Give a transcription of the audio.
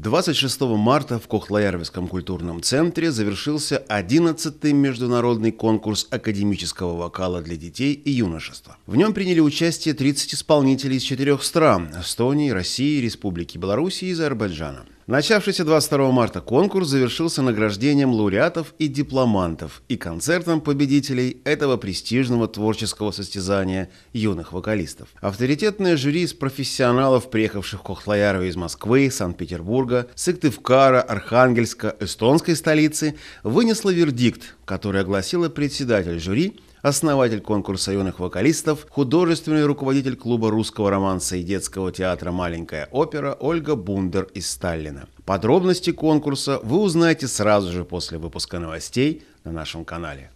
26 марта в Кохлоярвиском культурном центре завершился 11-й международный конкурс академического вокала для детей и юношества. В нем приняли участие 30 исполнителей из четырех стран – Эстонии, России, Республики Беларуси и Азербайджана. Начавшийся 22 марта конкурс завершился награждением лауреатов и дипломантов и концертом победителей этого престижного творческого состязания юных вокалистов. Авторитетное жюри из профессионалов, приехавших в Кохлояру из Москвы, Санкт-Петербурга, Сыктывкара, Архангельска, эстонской столицы, вынесло вердикт, который огласила председатель жюри основатель конкурса юных вокалистов, художественный руководитель клуба русского романса и детского театра «Маленькая опера» Ольга Бундер из Сталина. Подробности конкурса вы узнаете сразу же после выпуска новостей на нашем канале.